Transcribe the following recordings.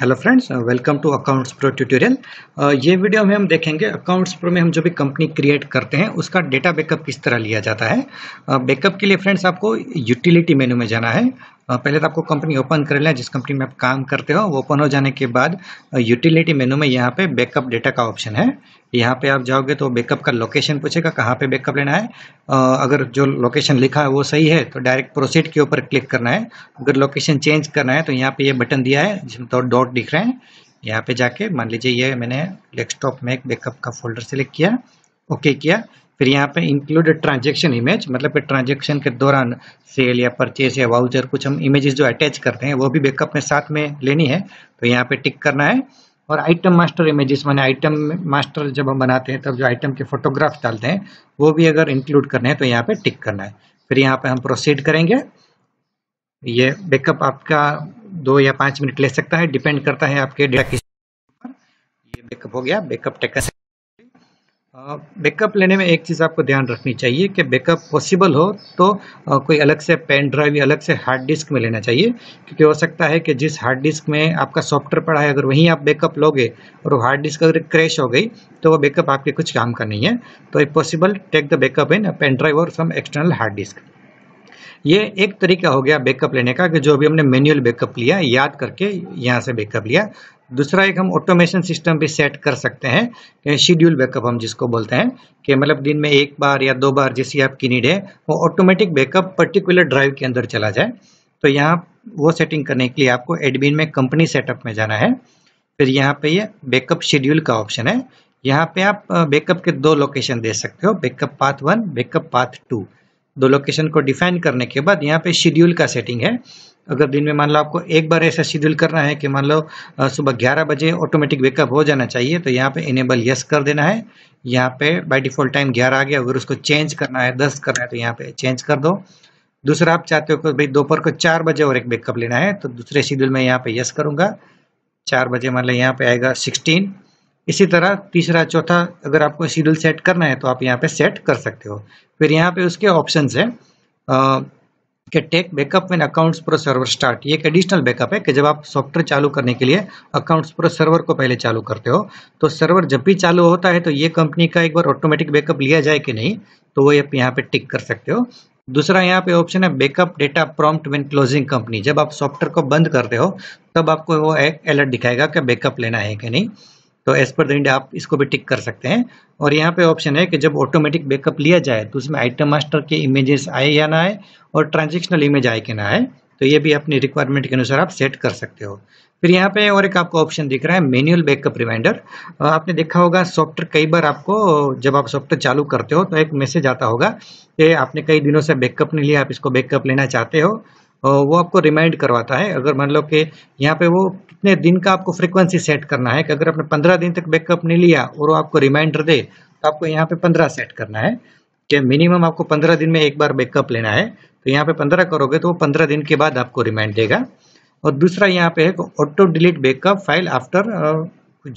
hello friends welcome to accounts pro tutorial ये video में हम देखेंगे अकाउंट्स प्रो में हम जो भी कंपनी क्रिएट करते हैं उसका डेटा बैकअप किस तरह लिया जाता है बैकअप uh, के लिए फ्रेंड्स आपको यूटिलिटी मेनू में जाना है पहले तो आपको कंपनी ओपन कर लेना जिस कंपनी में आप काम करते हो ओपन हो जाने के बाद यूटिलिटी मेनू में यहाँ पे बैकअप डेटा का ऑप्शन है यहाँ पे आप जाओगे तो बैकअप का लोकेशन पूछेगा कहाँ पे बैकअप लेना है अगर जो लोकेशन लिखा है वो सही है तो डायरेक्ट प्रोसीड के ऊपर क्लिक करना है अगर लोकेशन चेंज करना है तो यहाँ पे ये बटन दिया है जिसमें तो डॉट दिख रहे हैं यहाँ पे जाके मान लीजिए ये मैंने डेस्कटॉप में एक बैकअप का फोल्डर सेलेक्ट किया ओके किया फिर यहाँ पे इंक्लूड ट्रांजेक्शन इमेज मतलब कि ट्रांजेक्शन के दौरान सेल या परचेज या वाउचर कुछ हम इमेजेस जो अटैच करते हैं वो भी बैकअप में साथ में लेनी है तो यहाँ पे टिक करना है और आइटम मास्टर इमेजेस माने आइटम मास्टर जब हम बनाते हैं तब जो आइटम के फोटोग्राफ डालते हैं वो भी अगर इंक्लूड करना है तो यहाँ पे टिक करना है फिर यहाँ पे हम प्रोसीड करेंगे ये बैकअप आपका दो या पाँच मिनट ले सकता है डिपेंड करता है आपके डेटा किस ये बैकअप हो गया बैकअप टेकन बैकअप लेने में एक चीज़ आपको ध्यान रखनी चाहिए कि बैकअप पॉसिबल हो तो कोई अलग से पेन ड्राइव या अलग से हार्ड डिस्क में लेना चाहिए क्योंकि हो सकता है कि जिस हार्ड डिस्क में आपका सॉफ्टवेयर पड़ा है अगर वहीं आप बैकअप लोगे और वो हार्ड डिस्क अगर क्रैश हो गई तो वो बैकअप आपके कुछ काम का नहीं है तो if possible take the backup in pen drive और सम एक्सटर्नल हार्ड डिस्क ये एक तरीका हो गया बैकअप लेने का कि जो भी हमने मैनुअल बैकअप लिया याद करके यहाँ से बैकअप लिया दूसरा एक हम ऑटोमेशन सिस्टम भी सेट कर सकते हैं शेड्यूल बैकअप हम जिसको बोलते हैं कि मतलब दिन में एक बार या दो बार जैसी आपकी नीड है वो ऑटोमेटिक बैकअप पर्टिकुलर ड्राइव के अंदर चला जाए तो यहाँ वो सेटिंग करने के लिए आपको एडमिन में कंपनी सेटअप में जाना है फिर यहाँ पे ये बैकअप शेड्यूल का ऑप्शन है यहाँ पे आप बैकअप के दो लोकेशन दे सकते हो backup path one backup path two दो लोकेशन को डिफाइन करने के बाद यहाँ पे शेड्यूल का सेटिंग है अगर दिन में मान लो आपको एक बार ऐसा शेड्यूल करना है कि मान लो सुबह ग्यारह बजे ऑटोमेटिक वेकअप हो जाना चाहिए तो यहाँ पे इनेबल यस कर देना है यहाँ पे बाय डिफॉल्ट टाइम ग्यारह आ गया अगर उसको चेंज करना है दस करना है तो यहाँ पे चेंज कर दो दूसरा आप चाहते हो कि भाई दोपहर को चार बजे और एक वेकअप लेना है तो दूसरे शेड्यूल में यहाँ पे यस करूँगा चार बजे मान लो यहाँ पे आएगा सिक्सटीन इसी तरह तीसरा चौथा अगर आपको शेड्यूल सेट करना है तो आप यहाँ पे सेट कर सकते हो फिर यहाँ पे उसके ऑप्शन है कि take backup when accounts pro server start ये एक एडिशनल बैकअप है कि जब आप सॉफ्टवेयर चालू करने के लिए अकाउंट्स प्रो सर्वर को पहले चालू करते हो तो सर्वर जब भी चालू होता है तो ये कंपनी का एक बार ऑटोमेटिक बैकअप लिया जाए कि नहीं तो वो आप यहाँ पे टिक कर सकते हो दूसरा यहाँ पे ऑप्शन है backup data prompt when closing company जब आप सॉफ्टवेयर को बंद करते हो तब आपको वो एक अलर्ट दिखाएगा कि बैकअप लेना है कि नहीं तो एज पर द इंडिया आप इसको भी टिक कर सकते हैं और यहाँ पे ऑप्शन है कि जब ऑटोमेटिक बैकअप लिया जाए तो उसमें आइटम मास्टर के इमेजेस आए या ना आए और ट्रांजेक्शनल इमेज आए कि ना आए तो ये भी अपनी रिक्वायरमेंट के अनुसार आप सेट कर सकते हो फिर यहाँ पे और एक आपको ऑप्शन दिख रहा है मैनुअल बैकअप रिमाइंडर आपने देखा होगा सॉफ्टवेयर कई बार आपको जब आप सॉफ्टवेयर चालू करते हो तो एक मैसेज आता होगा कि आपने कई दिनों से बैकअप नहीं लिया आप इसको बैकअप लेना चाहते हो वो आपको रिमाइंड करवाता है अगर मान लो कि यहाँ पे वो कितने दिन का आपको फ्रीक्वेंसी सेट करना है कि अगर आपने पंद्रह दिन तक बैकअप नहीं लिया और वो आपको रिमाइंडर दे तो आपको यहाँ पे पंद्रह सेट करना है कि मिनिमम आपको पंद्रह दिन में एक बार बैकअप लेना है तो यहाँ पे पंद्रह करोगे तो वो पंद्रह दिन के बाद आपको रिमाइंड देगा और दूसरा यहाँ पे है auto delete backup file after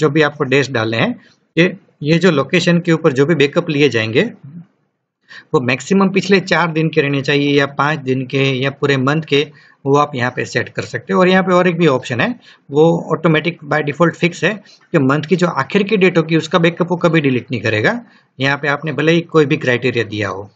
जो भी आपको डेस्ट डालने हैं ये ये जो लोकेशन के ऊपर जो भी बैकअप लिए जाएंगे वो मैक्सिमम पिछले चार दिन के रहने चाहिए या पाँच दिन के या पूरे मंथ के वो आप यहाँ पे सेट कर सकते हो और यहाँ पे और एक भी ऑप्शन है वो ऑटोमेटिक बाय डिफ़ॉल्ट फिक्स है कि मंथ की जो आखिर की डेट होगी उसका बैकअप वो कभी डिलीट नहीं करेगा यहाँ पे आपने भले ही कोई भी क्राइटेरिया दिया हो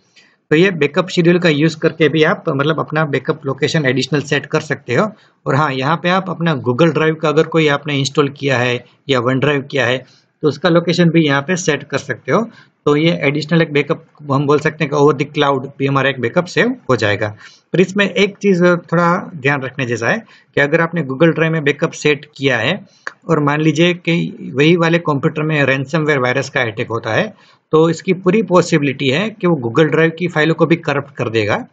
तो ये बैकअप शेड्यूल का यूज़ करके भी आप मतलब अपना बैकअप लोकेशन एडिशनल सेट कर सकते हो और हाँ यहाँ पे आप अपना गूगल ड्राइव का अगर कोई आपने इंस्टॉल किया है या वन ड्राइव किया है तो उसका लोकेशन भी यहाँ पे सेट कर सकते हो तो ये एडिशनल एक बैकअप हम बोल सकते हैं कि ओवर द क्लाउड भी हमारा एक बैकअप सेव हो जाएगा पर इसमें एक चीज़ थोड़ा ध्यान रखने जैसा है कि अगर आपने गूगल ड्राइव में बैकअप सेट किया है और मान लीजिए कि वही वाले कंप्यूटर में रैनसमवेयर वायरस का अटैक होता है तो इसकी पूरी पॉसिबिलिटी है कि वो गूगल ड्राइव की फाइलों को भी करप्ट कर देगा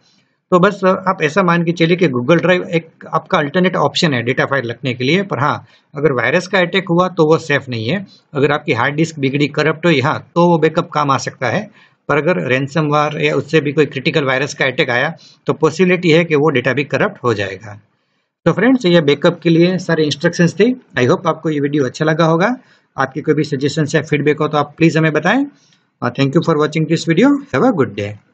तो बस आप ऐसा मान के चलिए कि गूगल ड्राइव एक आपका अल्टरनेट ऑप्शन है डेटा फाइल रखने के लिए पर हाँ अगर वायरस का अटैक हुआ तो वो सेफ नहीं है अगर आपकी हार्ड डिस्क बिगड़ी करप्ट हुई हाँ तो वो बैकअप काम आ सकता है पर अगर रैनसम वार या उससे भी कोई क्रिटिकल वायरस का अटैक आया तो पॉसिबिलिटी है कि वो डेटा भी करप्ट हो जाएगा तो फ्रेंड्स ये बैकअप के लिए सारे इंस्ट्रक्शंस थे आई होप आपको ये वीडियो अच्छा लगा होगा आपके कोई भी सजेशन या फीडबैक हो तो आप प्लीज़ हमें बताएं और thank you for watching this video have a good day